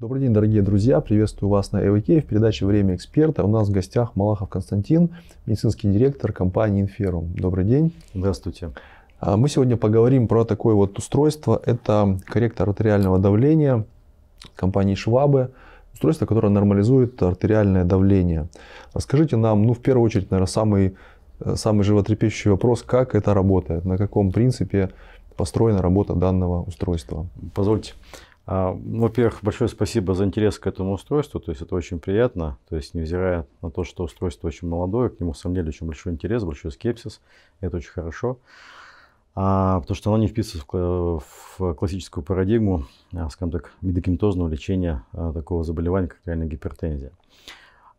Добрый день, дорогие друзья! Приветствую вас на ЭВК. В передаче «Время эксперта» у нас в гостях Малахов Константин, медицинский директор компании «Инферум». Добрый день! Здравствуйте! А, мы сегодня поговорим про такое вот устройство. Это корректор артериального давления компании «Швабы». Устройство, которое нормализует артериальное давление. Расскажите нам, ну, в первую очередь, наверное, самый, э, самый животрепещущий вопрос, как это работает, на каком принципе построена работа данного устройства. Позвольте. А, ну, во-первых, большое спасибо за интерес к этому устройству, то есть это очень приятно, то есть невзирая на то, что устройство очень молодое, к нему, на самом деле, очень большой интерес, большой скепсис, это очень хорошо, а, потому что оно не вписывается в, в классическую парадигму, а, скажем так, медикаментозного лечения а, такого заболевания, как реальная гипертензия.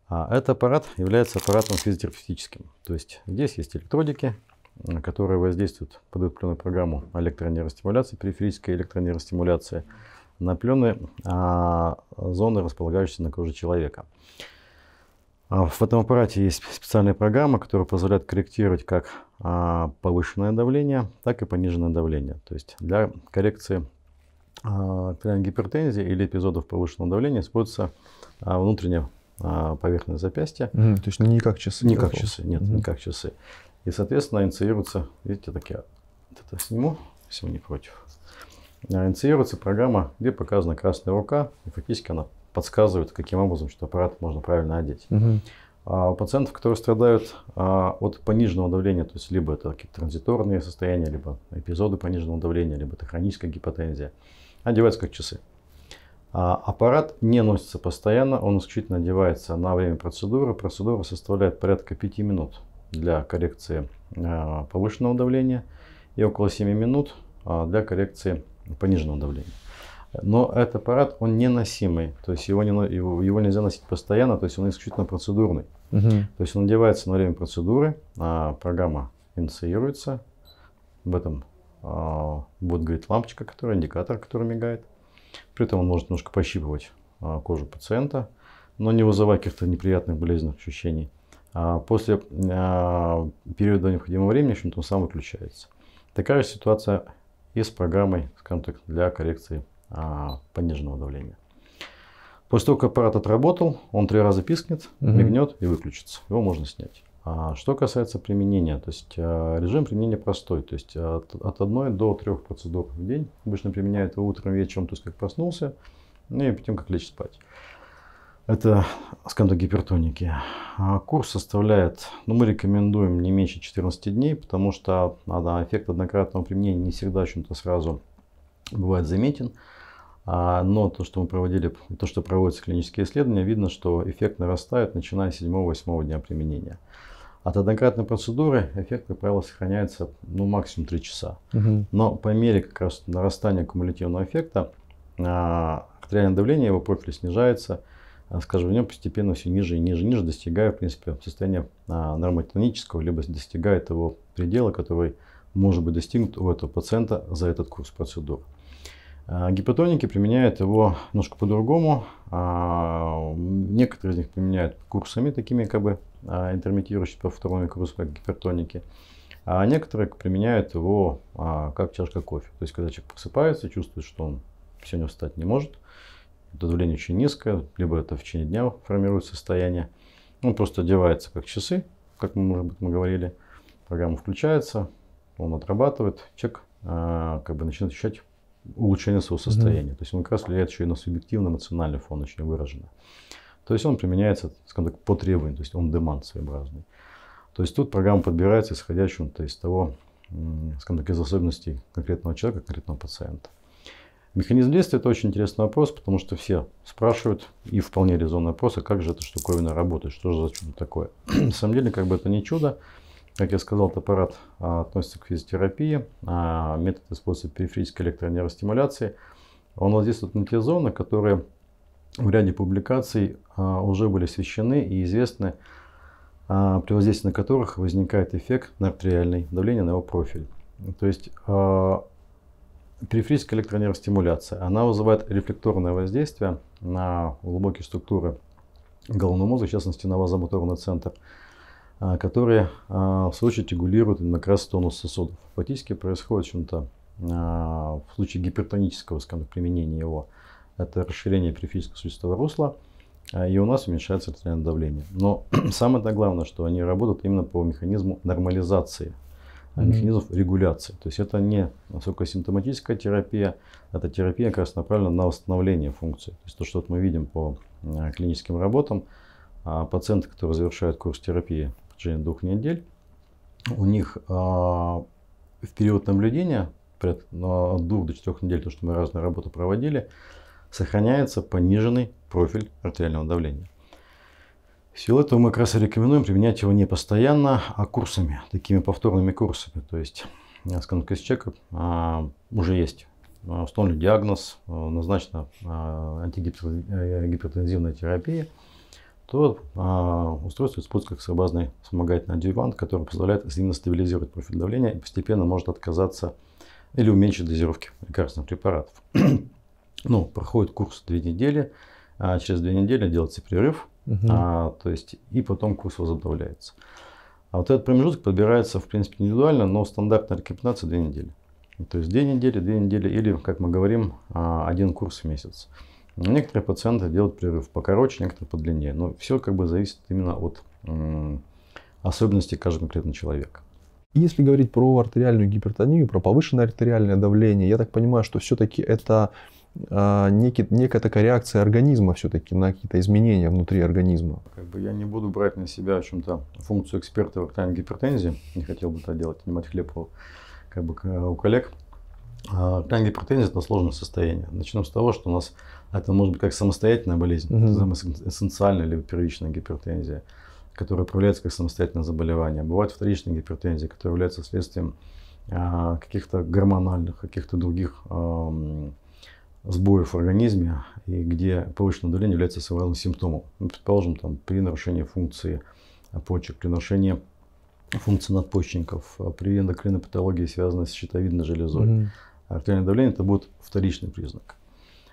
А этот аппарат является аппаратом физиотерапевтическим, то есть здесь есть электродики, а, которые воздействуют, подают программу электронейростимуляции, периферической электронейростимуляции, Наплены а, зоны, располагающиеся на коже человека. А, в этом аппарате есть специальная программа, которая позволяет корректировать как а, повышенное давление, так и пониженное давление. То есть для коррекции артериальной гипертензии или эпизодов повышенного давления используется а, внутренняя поверхность запястья. Mm, то есть не как часы? Не как часы, нет, mm-hmm. не как часы. И, соответственно, инициируется, видите, такие, вот это сниму, если вы не против инициируется программа, где показана красная рука, и фактически она подсказывает, каким образом что аппарат можно правильно одеть. Угу. А у пациентов, которые страдают а, от пониженного давления, то есть либо это какие-то транзиторные состояния, либо эпизоды пониженного давления, либо это хроническая гипотензия, одеваются как часы. А, аппарат не носится постоянно, он исключительно одевается на время процедуры. Процедура составляет порядка 5 минут для коррекции а, повышенного давления и около 7 минут а, для коррекции пониженного давления. Но этот аппарат, он неносимый, то есть его, не, его, его нельзя носить постоянно, то есть он исключительно процедурный. Угу. То есть он надевается на время процедуры, а программа инициируется, в этом а, будет говорить лампочка, которая, индикатор, который мигает. При этом он может немножко пощипывать а, кожу пациента, но не вызывать каких-то неприятных болезненных ощущений. А после а, периода необходимого времени, в общем-то, он сам выключается. Такая же ситуация и с программой, скажем так, для коррекции а, пониженного давления. После того, как аппарат отработал, он три раза пискнет, угу. мигнет и выключится. Его можно снять. А что касается применения, то есть а, режим применения простой, то есть от, от 1 до трех процедур в день. Обычно применяют его утром, вечером, то есть как проснулся, ну и потом как лечь спать. Это, скажем так, гипертоники. А курс составляет, ну мы рекомендуем не меньше 14 дней, потому что да, эффект однократного применения не всегда чем-то сразу бывает заметен. А, но то, что мы проводили, то, что проводятся клинические исследования, видно, что эффект нарастает, начиная с 7-8 дня применения. От однократной процедуры эффект, как правило, сохраняется ну, максимум 3 часа. Угу. Но по мере как раз нарастания кумулятивного эффекта а, артериальное давление его профиля снижается – Э, скажем, в нем постепенно все ниже и ниже и ниже, достигая, в принципе, состояния а, нормотонического, либо достигает его предела, который может быть достигнут у этого пациента за этот курс процедур. Э, гипотоники применяют его немножко по-другому. Э, некоторые из них применяют курсами, такими как бы интермитирующими по второму курсу, как гипертоники. А некоторые применяют его как чашка кофе. То есть, когда человек просыпается, чувствует, что он сегодня встать не может – это давление очень низкое, либо это в течение дня формирует состояние. Он просто одевается как часы, как мы, может быть, мы говорили. Программа включается, он отрабатывает, чек, а, как бы начинает ощущать улучшение своего состояния. Mm-hmm. То есть он как раз влияет еще и на субъективный эмоциональный фон очень выраженно. То есть он применяется, скажем так, по требованию, то есть он демант своеобразный. То есть тут программа подбирается исходя из того, скажем так, из особенностей конкретного человека, конкретного пациента. Механизм действия – это очень интересный вопрос, потому что все спрашивают, и вполне резонный вопрос, а как же эта штуковина работает, что же за чудо такое. На самом деле, как бы это не чудо. Как я сказал, этот аппарат а, относится к физиотерапии, а, метод используется периферической электронейростимуляции. Он воздействует на те зоны, которые в ряде публикаций а, уже были освещены и известны, а, при воздействии на которых возникает эффект на артериальное давление на его профиль. То есть а, Периферическая электронервостимуляция. Она вызывает рефлекторное воздействие на глубокие структуры головного мозга, в частности на вазомоторный центр, а, которые а, в свою очередь регулируют именно как раз тонус сосудов. Фактически происходит чем-то а, в случае гипертонического, скажем, применения его, это расширение периферического существа русла, и у нас уменьшается артериальное давление. Но самое главное, что они работают именно по механизму нормализации mm механизмов регуляции. То есть это не высокосимптоматическая терапия, это терапия как раз направлена на восстановление функции. То есть то, что мы видим по э, клиническим работам, а, пациенты, которые завершают курс терапии в течение двух недель, у них а, в период наблюдения, от двух до четырех недель, то, что мы разные работы проводили, сохраняется пониженный профиль артериального давления. Силу этого мы как раз и рекомендуем применять его не постоянно, а курсами, такими повторными курсами. То есть, скажем, кэш-чек а, уже есть а, установлен диагноз, а, назначена а, антигипертензивная терапия, то устройство используется как своеобразный вспомогательный адъювант, который позволяет сильно стабилизировать профиль давления и постепенно может отказаться или уменьшить дозировки лекарственных препаратов. ну, проходит курс две недели, а через две недели делается перерыв. Угу. А, то есть, и потом курс возобновляется. А вот этот промежуток подбирается, в принципе, индивидуально, но стандартная рекомендация две недели. То есть две недели, две недели или, как мы говорим, а, один курс в месяц. Некоторые пациенты делают прерыв покороче, некоторые подлиннее. Но все как бы зависит именно от особенностей каждого конкретного человека. Если говорить про артериальную гипертонию, про повышенное артериальное давление, я так понимаю, что все-таки это а, некий, некая такая реакция организма все-таки на какие-то изменения внутри организма. Как бы я не буду брать на себя о чем-то функцию эксперта в ортальной гипертензии. Не хотел бы это делать, снимать хлеб у, как бы, у коллег. Ортальная а, гипертензия – это сложное состояние. Начнем с того, что у нас это может быть как самостоятельная болезнь, mm эссенциальная или первичная гипертензия, которая проявляется как самостоятельное заболевание. Бывает вторичная гипертензия, которая является следствием а, каких-то гормональных, каких-то других сбоев в организме и где повышенное давление является своим симптомом. Ну, предположим, там, при нарушении функции почек, при нарушении функции надпочечников, при эндокринной патологии, связанной с щитовидной железой. Mm-hmm. Артериальное давление это будет вторичный признак.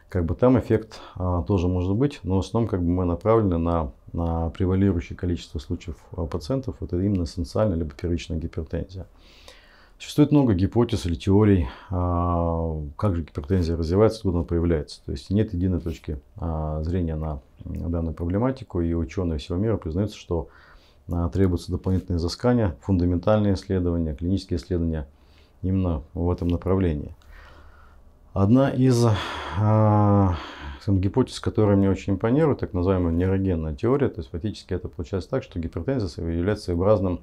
Как бы там эффект а, тоже может быть, но в основном как бы мы направлены на, на превалирующее количество случаев а, пациентов, это именно эссенциальная либо первичная гипертензия. Существует много гипотез или теорий, а, как же гипертензия развивается, откуда она появляется. То есть нет единой точки а, зрения на данную проблематику, и ученые всего мира признаются, что а, требуются дополнительные изыскания, фундаментальные исследования, клинические исследования именно в этом направлении. Одна из скажем, гипотез, которая мне очень импонирует, так называемая нейрогенная теория, то есть фактически это получается так, что гипертензия является своеобразным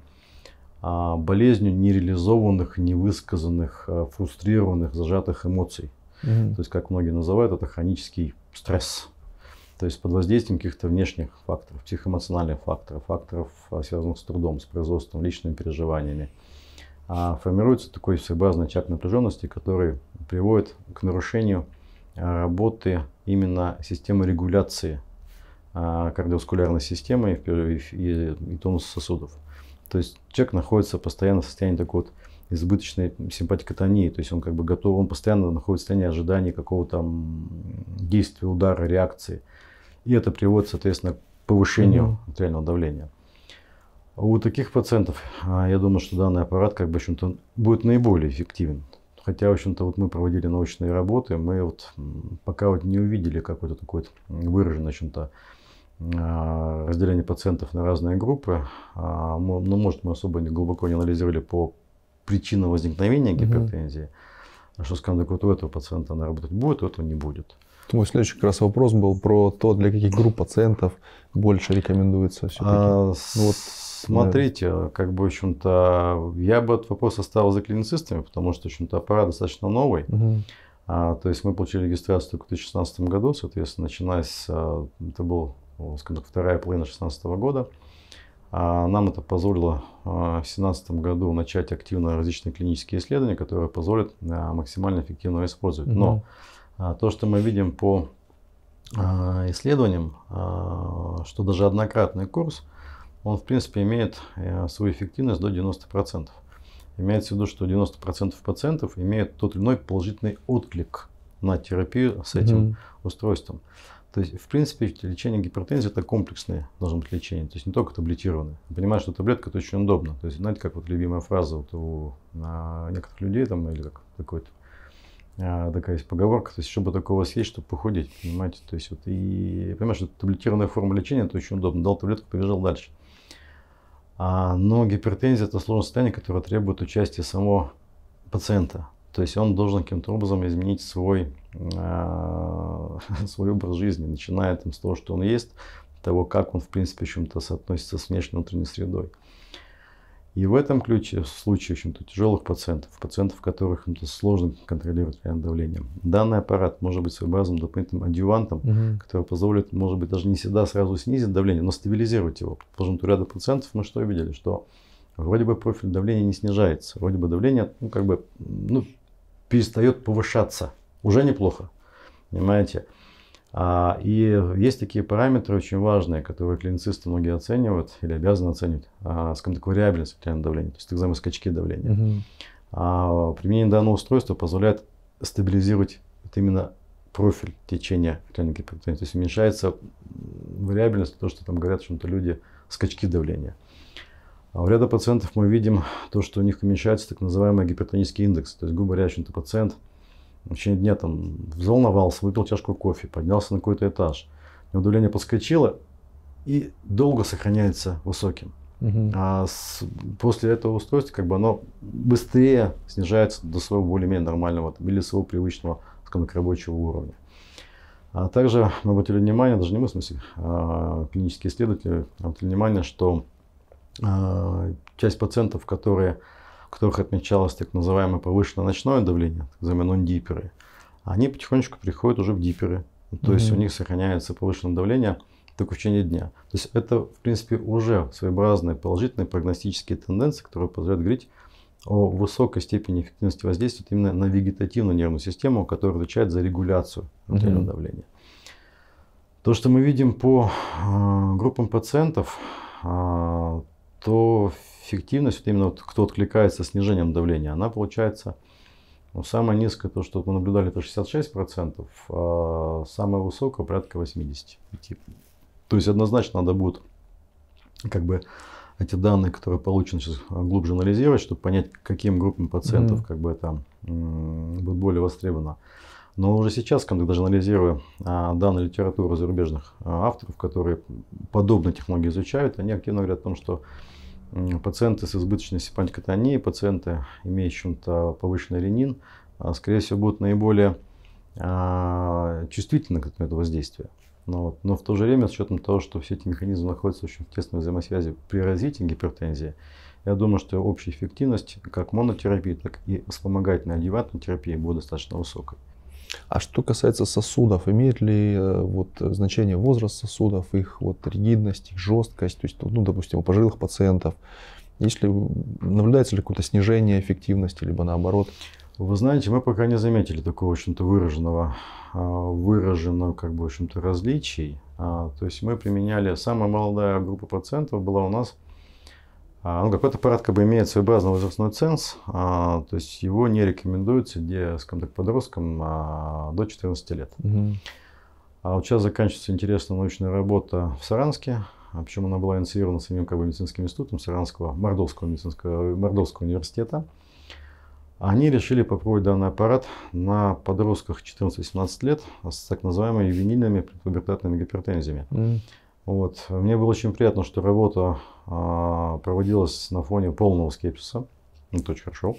а, болезнью нереализованных, невысказанных, а, фрустрированных, зажатых эмоций. Угу. То есть, как многие называют, это хронический стресс. То есть под воздействием каких-то внешних факторов, психоэмоциональных факторов, факторов, а, связанных с трудом, с производством, личными переживаниями. формируется такой своеобразный очаг напряженности, который приводит к нарушению работы именно системы регуляции кардиоваскулярной системы и, и, и тонуса сосудов. То есть человек находится постоянно в состоянии такой вот избыточной симпатикотонии. То есть он как бы готов, он постоянно находится в состоянии ожидания какого-то там действия, удара, реакции. И это приводит, соответственно, к повышению артериального mm-hmm. давления. У таких пациентов, а, я думаю, что данный аппарат как бы, в общем-то, будет наиболее эффективен. Хотя, в общем-то, вот мы проводили научные работы, мы вот пока вот не увидели какой-то такой вот выраженный, в общем-то, Э, разделение пациентов на разные группы. Но, а, ну, может, мы особо не, глубоко не анализировали по причинам возникновения гипертензии. Угу. Что, скажем вот у этого пациента она работать будет, у этого не будет. Мой следующий как раз вопрос был про то, для каких групп пациентов больше рекомендуется все-таки. А, ну, вот, смотрите, да. как бы, в общем-то, я бы этот вопрос оставил за клиницистами, потому что, в общем-то, аппарат достаточно новый. Угу. А, то есть мы получили регистрацию только в 2016 году, соответственно, начиная с, э, это был вторая половина 2016 года. А, нам это позволило а, в 2017 году начать активно различные клинические исследования, которые позволят а, максимально эффективно использовать. Но то, что мы видим по исследованиям, что даже однократный курс, он в принципе имеет э, свою эффективность до 90%. Имеется в виду, что 90% пациентов имеют тот или иной положительный отклик на терапию с этим mm-hmm. устройством. То есть, в принципе, лечение гипертензии это комплексное должно быть лечение, то есть не только таблетированное. Понимаю, что таблетка это очень удобно. То есть, знаете, как вот любимая фраза вот у а, некоторых людей там, или как какой-то а, такая есть поговорка, то есть, чтобы такого у вас есть, чтобы похудеть, понимаете, то есть вот и я понимаю, что таблетированная форма лечения это очень удобно, дал таблетку, побежал дальше. А, но гипертензия это сложное состояние, которое требует участия самого пациента, то есть он должен каким-то образом изменить свой, э, свой образ жизни, начиная там, с того, что он ест, того, как он, в принципе, чем-то соотносится с внешней внутренней средой. И в этом ключе, в случае, в общем-то, тяжелых пациентов, пациентов, которых ну, сложно контролировать давление, данный аппарат может быть своеобразным дополнительным адювантом, угу. который позволит, может быть, даже не всегда сразу снизить давление, но стабилизировать его. Потому что у ряда пациентов мы что видели, что вроде бы профиль давления не снижается, вроде бы давление, ну, как бы, ну, перестает повышаться. Уже неплохо. Понимаете? А, и есть такие параметры очень важные, которые клиницисты многие оценивают или обязаны оценивать, а, скажем так, вариабельность артериального давления, то есть так называемые скачки давления. Угу. А, применение данного устройства позволяет стабилизировать вот именно профиль течения артериальной гипертонии, то есть уменьшается вариабельность, то, что там говорят, что люди скачки давления. А у ряда пациентов мы видим то, что у них уменьшается так называемый гипертонический индекс. То есть, грубо говоря, чем-то пациент в течение дня там взволновался, выпил чашку кофе, поднялся на какой-то этаж, у него давление подскочило и долго сохраняется высоким. Угу. А с, после этого устройства как бы оно быстрее снижается до своего более-менее нормального или своего привычного скажем, рабочего уровня. А также мы обратили внимание, даже не мы, в смысле, а клинические исследователи обратили внимание, что а, часть пациентов, которые, у которых отмечалось так называемое повышенное ночное давление, так называемые диперы они потихонечку приходят уже в диперы. То mm есть у них сохраняется повышенное давление только в течение дня. То есть это, в принципе, уже своеобразные положительные прогностические тенденции, которые позволяют говорить о высокой степени эффективности воздействия именно на вегетативную нервную систему, которая отвечает за регуляцию артериального mm давления. То, что мы видим по э, группам пациентов, э, то эффективность, вот именно вот, кто откликается снижением давления, она получается ну, самая низкая, то, что мы наблюдали, это 66%, а самая высокая порядка 85%. То есть однозначно надо будет как бы эти данные, которые получены сейчас глубже анализировать, чтобы понять, каким группам пациентов mm-hmm. как бы это будет более востребовано. Но уже сейчас, когда даже анализируя а, данные литературы зарубежных а, авторов, которые подобные технологии изучают, они активно говорят о том, что пациенты с избыточной сепантикотонией, пациенты, имеющие повышенный ренин, а, скорее всего, будут наиболее а, чувствительны к этому воздействию. Но, но в то же время, с учетом того, что все эти механизмы находятся очень в тесной взаимосвязи при развитии гипертензии, я думаю, что общая эффективность как монотерапии, так и вспомогательной адъювантной терапии будет достаточно высокой. А что касается сосудов, имеет ли э, вот, значение возраст сосудов, их вот, ригидность, их жесткость, то есть, ну, допустим, у пожилых пациентов, если наблюдается ли какое-то снижение эффективности, либо наоборот? Вы знаете, мы пока не заметили такого, в общем-то, выраженного, а, выраженного, как бы, в общем-то, различий. А, то есть мы применяли, самая молодая группа пациентов была у нас ну какой-то аппарат как бы имеет своеобразный возрастной ценз, а, то есть его не рекомендуется где, скажем так, подросткам а, до 14 лет. Угу. А вот сейчас заканчивается интересная научная работа в Саранске, причем она была инициирована самим как бы, медицинским институтом Саранского, Мордовского, медицинского, Мордовского университета. Они решили попробовать данный аппарат на подростках 14-18 лет с так называемыми винильными предпубертатными гипертензиями. Mm. Вот. Мне было очень приятно, что работа э, проводилась на фоне полного скепсиса. Это очень хорошо.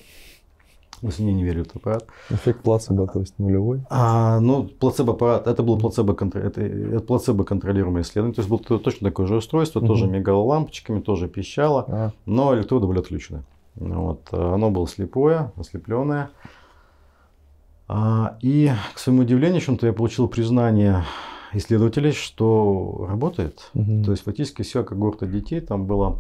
Если не, не верю, это аппарат. Эффект плацебо, то есть нулевой? А, ну, плацебо аппарат, это был плацебо, это, это плацебо контролируемое исследование. То есть было точно такое же устройство, угу. тоже мигало лампочками, тоже пищало, а. но электроды были отключены. Вот. Оно было слепое, ослепленное. А, и, к своему удивлению, чем-то я получил признание исследователей, что работает. Угу. То есть фактически вся когорта детей там было,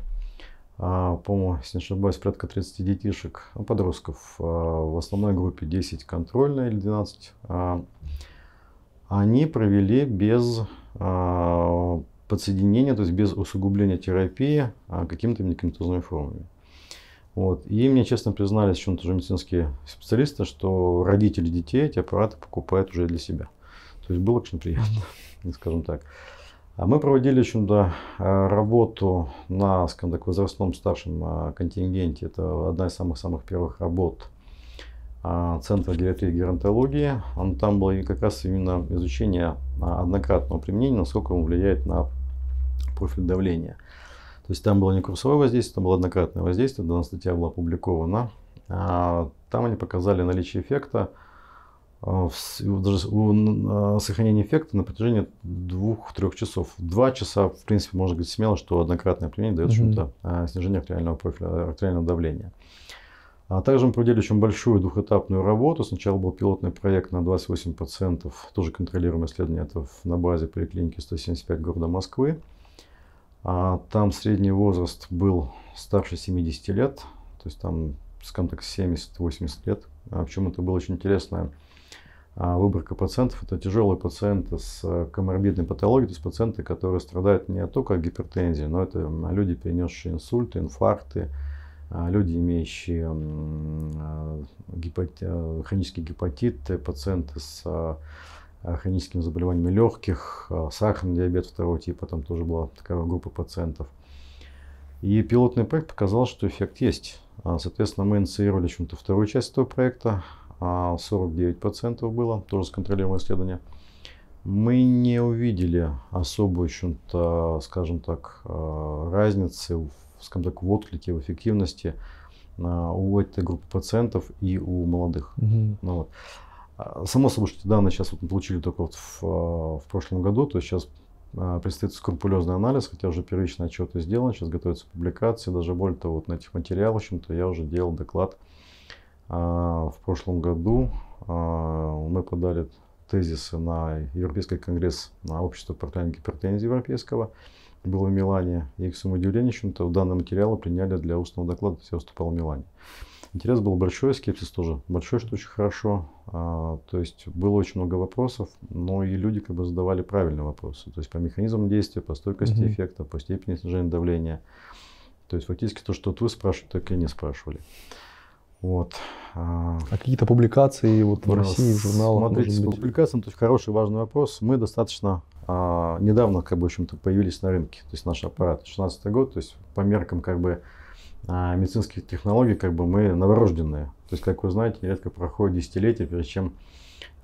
а, по-моему, если не ошибаюсь, порядка 30 детишек, а, подростков а, в основной группе 10 контрольные или 12, они провели без подсоединения, то есть без усугубления терапии какими-то медикаментозными формами. Вот. И мне честно признались, чем тоже медицинские специалисты, что родители детей эти аппараты покупают уже для себя. То есть было очень приятно, скажем так. А мы проводили еще да, э, работу на скажем так, возрастном старшем э, контингенте. Это одна из самых-самых первых работ э, Центра гериатрии и геронтологии. Он, там было как раз именно изучение однократного применения, насколько он влияет на профиль давления. То есть там было не курсовое воздействие, там было однократное воздействие, данная статья была опубликована. А, там они показали наличие эффекта а, даже а, сохранение эффекта на протяжении двух-трех часов. Два часа, в принципе, можно говорить смело, что однократное применение дает mm-hmm. снижение артериального профиля, артериального давления. А также мы проводили очень большую двухэтапную работу. Сначала был пилотный проект на 28%, пациентов, тоже контролируемое исследование это на базе поликлиники 175 города Москвы. А там средний возраст был старше 70 лет, то есть там, скажем так, 70-80 лет. А в чем это было очень интересное а, выборка пациентов – это тяжелые пациенты с э, коморбидной патологией, то есть пациенты, которые страдают не только от гипертензии, но это люди, перенесшие инсульты, инфаркты, а, люди, имеющие э, гепатит, э, хронический гепатит, пациенты с хроническими заболеваниями легких, сахарный диабет второго типа, там тоже была такая группа пациентов. И пилотный проект показал, что эффект есть. А, соответственно, мы инициировали в общем-то вторую часть этого проекта. 49% а, было, тоже сконтролируемое исследование. Мы не увидели особой, то скажем так, а, разницы в, скажем так, в отклике, в эффективности а, у этой группы пациентов и у молодых. Mm-hmm. Ну, вот. Само собой, что эти данные сейчас вот мы получили только вот в, в прошлом году, то есть сейчас предстоит скрупулезный анализ, хотя уже первичные отчеты сделаны, сейчас готовятся публикации, даже более того, вот на этих материалах, в общем-то, я уже делал доклад а, в прошлом году а, мы подали тезисы на Европейский конгресс на общество портальной гипертензии европейского. Было в Милане. И, к своему удивлению, чем-то данные материалы приняли для устного доклада. все выступал в Милане. Интерес был большой, скепсис тоже большой, что очень хорошо. А, то есть было очень много вопросов, но и люди как бы задавали правильные вопросы. То есть по механизмам действия, по стойкости mm-hmm. эффекта, по степени снижения давления. То есть фактически то, что вот вы спрашиваете, так и не спрашивали. Вот. А. а какие-то публикации вот в России, в журналах? Смотрите, по публикациям, то есть хороший важный вопрос. Мы достаточно а, недавно, как бы, в общем-то, появились на рынке, то есть наш аппарат, 16 год, то есть по меркам, как бы, а, медицинских технологий, как бы, мы новорожденные. То есть, как вы знаете, редко проходит десятилетие, прежде чем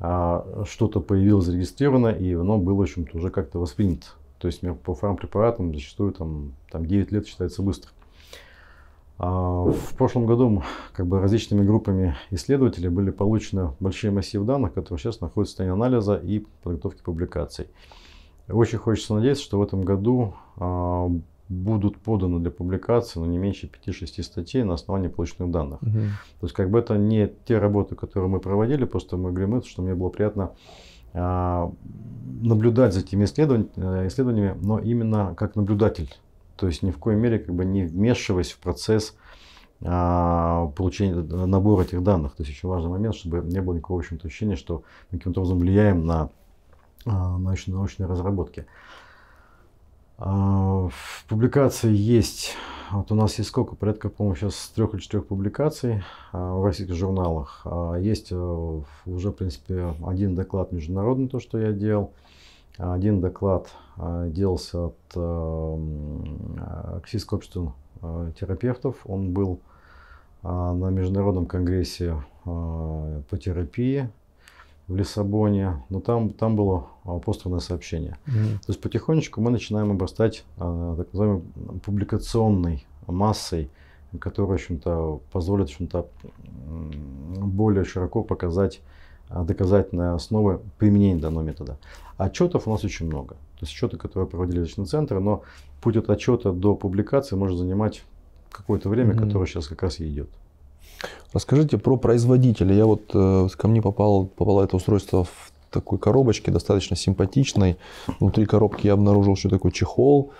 а, что-то появилось зарегистрировано, и оно было, в общем-то, уже как-то воспринято. То есть, по фармпрепаратам зачастую там, там 9 лет считается быстро. А, в прошлом году как бы, различными группами исследователей были получены большие массивы данных, которые сейчас находятся в состоянии анализа и подготовки публикаций. Очень хочется надеяться, что в этом году а, будут поданы для публикации ну, не меньше 5-6 статей на основании полученных данных. Угу. То есть как бы это не те работы, которые мы проводили, просто мы говорим, что мне было приятно а, наблюдать за этими э, исследованиями, но именно как наблюдатель. То есть ни в коей мере как бы не вмешиваясь в процесс а, получения э, набора этих данных. То есть очень важный момент, чтобы не было никакого общего общем ощущения, что мы каким-то образом влияем на а, научные, научные разработки. А, в публикации есть, вот у нас есть сколько, порядка, по-моему, сейчас трех или четырех публикаций в российских журналах. Есть э, уже, в принципе, один доклад международный, то, что я делал. Один доклад э, делался от российского э, э, общества терапевтов. Он был на Международном конгрессе по терапии в Лиссабоне, но там, там было постерное сообщение. Mm-hmm. То есть потихонечку мы начинаем обрастать так называемой публикационной массой, которая, в общем-то, позволит, в общем-то, более широко показать а, доказательной основы применения данного метода. Отчетов у нас очень много. То есть отчеты, которые проводили научные центры, но путь от отчета до публикации может занимать какое-то время, mm-hmm. которое сейчас как раз и идет. Расскажите про производителя. Я вот э, ко мне попал, попало это устройство в такой коробочке, достаточно симпатичной. Внутри коробки я обнаружил, что такой чехол.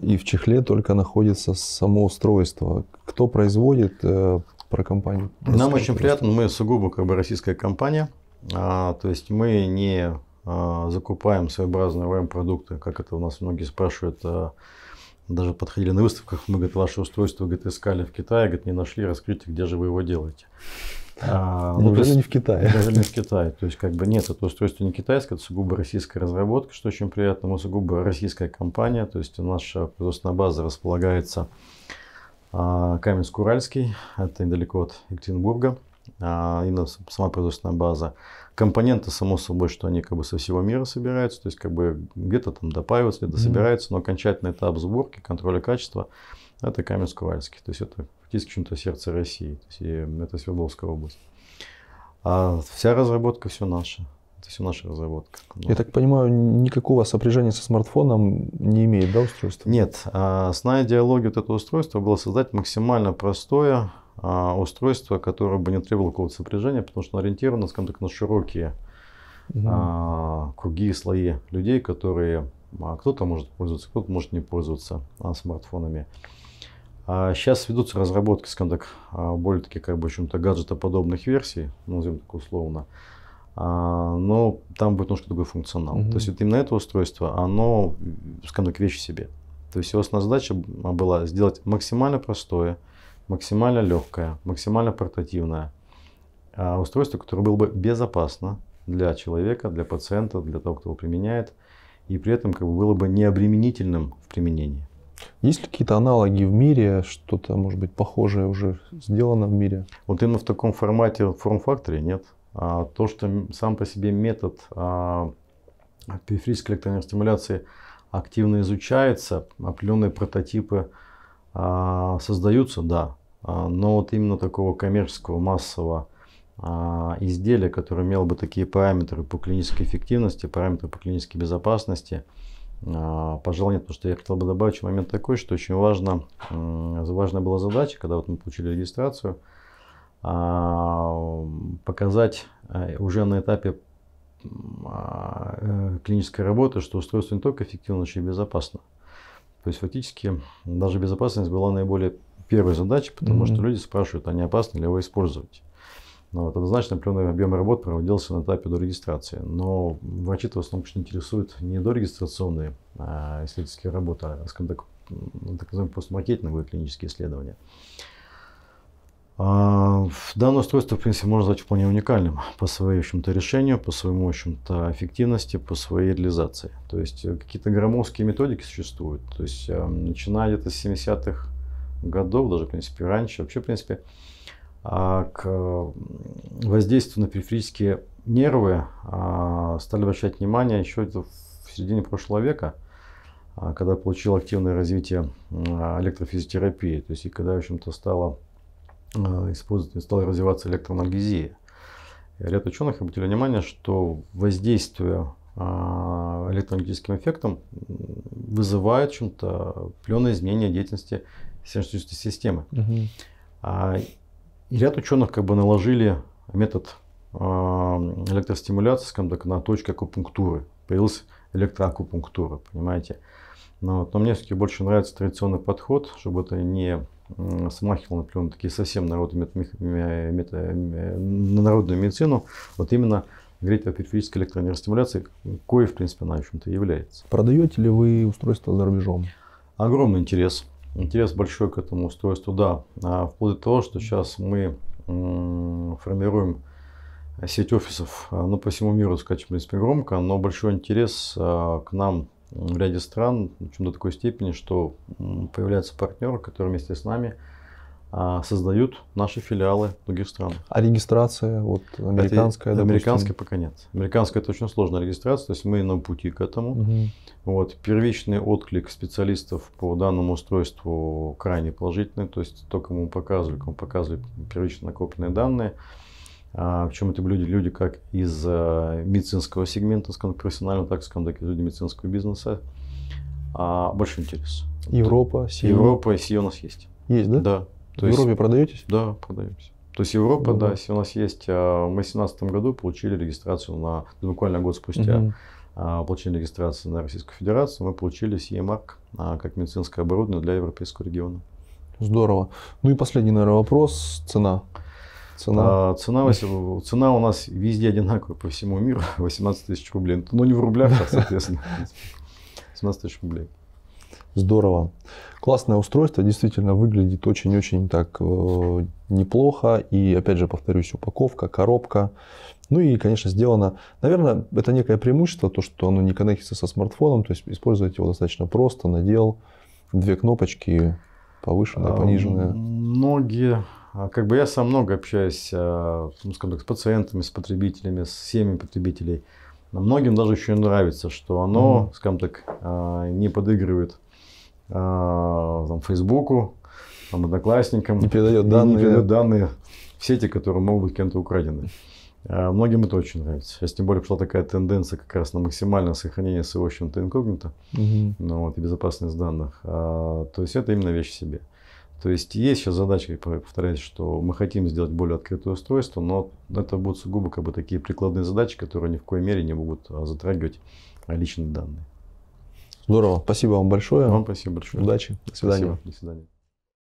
И в чехле только находится само устройство. Кто производит э, про компанию? Нам очень приятно. Мы сугубо как бы российская компания. А, то есть мы не а, закупаем своеобразные ОМ-продукты, как это у нас многие спрашивают. А, даже подходили на выставках, мы, говорит, ваше устройство, говорит, искали в Китае, говорит, не нашли, раскрытие, где же вы его делаете. А, ну, не в Китае? Неужели не в Китае. То есть, как бы нет, это устройство не китайское, это сугубо российская разработка, что очень приятно. Мы сугубо российская компания, то есть наша производственная база располагается а, Каменск-Уральский, это недалеко от Екатеринбурга а именно сама производственная база. Компоненты, само собой, что они как бы со всего мира собираются, то есть как бы где-то там допаиваются, где-то собираются, но окончательный этап сборки, контроля качества – это Каменск-Уральский, то есть это фактически чем-то сердце России, то есть это Свердловская область. А вся разработка все наша. Это все наша разработка. Ну, Я так понимаю, никакого сопряжения со смартфоном не имеет, да, устройство? Нет. А основная идеология вот этого устройства было создать максимально простое, а, устройство, которое бы не требовало какого-то сопряжения, потому что оно ориентировано, скажем так, на широкие угу. круги и слои людей, которые а, кто-то может пользоваться, кто-то может не пользоваться смартфонами. сейчас ведутся разработки, скажем так, более таких как бы, чем-то гаджетоподобных версий, назовем так условно. но там будет немножко другой функционал. Угу. То есть вот именно это устройство, оно, скажем так, вещь в себе. То есть его основная задача была сделать максимально простое, максимально легкое, максимально портативное а устройство, которое было бы безопасно для человека, для пациента, для того, кто его применяет, и при этом как бы было бы необременительным в применении. Есть ли какие-то аналоги в мире, что-то, может быть, похожее уже сделано в мире? Вот именно в таком формате, в форм-факторе нет. А, то, что сам по себе метод а, периферической электронервостимуляции активно изучается, определенные прототипы а, создаются, да. А, но вот именно такого коммерческого массового а, изделия, которое имело бы такие параметры по клинической эффективности, параметры по клинической безопасности, а, пожалуй, нет. Потому что я хотел бы добавить момент такой, что очень важно, важная была задача, когда вот мы получили регистрацию, показать уже на этапе э, клинической работы, что устройство не только эффективно, но еще и безопасно. То есть фактически даже безопасность была наиболее первой задачей, потому mm-hmm. что люди спрашивают, а не опасно ли его использовать. Ну, вот, однозначно определенный объем работ проводился на этапе дорегистрации. Но врачи-то в основном интересуют не дорегистрационные а исследовательские работы, а скажем так, так называемые постмаркетинговые клинические исследования. А, данное устройство, в принципе, можно назвать вполне уникальным по своему, в общем-то, решению, по своему, в общем-то, эффективности, по своей реализации. То есть э, какие-то громоздкие методики существуют. То есть э, начиная где-то с 70-х годов, даже, в принципе, раньше, вообще, в принципе, а, к воздействию на периферические нервы а, стали обращать внимание еще в середине прошлого века, а, когда получил активное развитие электрофизиотерапии, то есть и когда, в общем-то, стало использовать, стала развиваться электроанальгезия. Ряд ученых обратили внимание, что воздействие электроэнергетическим эффектом вызывает чем-то пленное изменение деятельности сердечно системы. Угу. и ряд ученых как бы наложили метод а, электростимуляции, скажем так, на точке акупунктуры. Появилась электроакупунктура, понимаете. Но, ну но мне все-таки больше нравится традиционный подход, чтобы это не смахивало, например, на такие совсем народную, мет, мет, мет, народную медицину. Вот именно говорить о периферической электронеростимуляции, кое, в принципе, она, в общем-то, является. Продаете ли вы устройство за рубежом? Огромный интерес интерес большой к этому устройству, да. А вплоть до того, что сейчас мы формируем э, сеть офисов, э, ну, по всему миру, сказать, в принципе, громко, но большой интерес э, к нам в ряде стран, причем до такой степени, что появляется партнер, который вместе с нами – а, создают наши филиалы в других странах. А регистрация вот американская? Это, допустим? пока нет. Американская это очень сложная регистрация, то есть мы на пути к этому. Угу. Вот, первичный отклик специалистов по данному устройству крайне положительный, то есть то, кому показывали, кому показывали первично накопленные данные. А, чем это люди, люди как из а, медицинского сегмента, скажем, профессионального, так скажем, так и люди медицинского бизнеса. А, больше интерес. Европа, СИО. Европа и СИО у нас есть. Есть, да? Да, то в есть, Европе продаетесь? Да, продаемся. То есть Европа, угу. да, если у нас есть, а, мы в 2017 году получили регистрацию на ну, буквально год спустя. Угу получили регистрацию на Российскую Федерацию, мы получили CE-марк а, как медицинское оборудование для европейского региона. Здорово. Ну и последний, наверное, вопрос. Цена. Цена? А, цена, цена у нас везде одинаковая по всему миру, 18 тысяч рублей. Ну не в рублях, а, соответственно. 18 тысяч рублей. Здорово. Классное устройство, действительно выглядит очень-очень так э, неплохо. И опять же, повторюсь, упаковка, коробка. Ну и, конечно, сделано, наверное, это некое преимущество, то, что оно не коннектится со смартфоном, то есть использовать его достаточно просто, надел две кнопочки, повышенная, а, пониженная. Многие, а, как бы я сам много общаюсь, а, ну, скажем так, с пациентами, с потребителями, с семьями потребителей. Многим даже еще нравится, что оно, угу. скажем так, не подыгрывает а, там, Фейсбуку, там, Одноклассникам. Не передает данные. Не передает данные в сети, которые могут быть кем-то украдены. А, многим это очень нравится. Сейчас тем более пошла такая тенденция как раз на максимальное сохранение своего, в общем-то, инкогнито угу. ну, вот, и безопасность данных. А, то есть это именно вещь в себе. То есть есть сейчас задача, повторяюсь, что мы хотим сделать более открытое устройство, но это будут сугубо как бы такие прикладные задачи, которые ни в коей мере не могут а, затрагивать личные данные. Здорово. Спасибо вам большое. Вам спасибо большое. Удачи. До свидания. Спасибо. До свидания.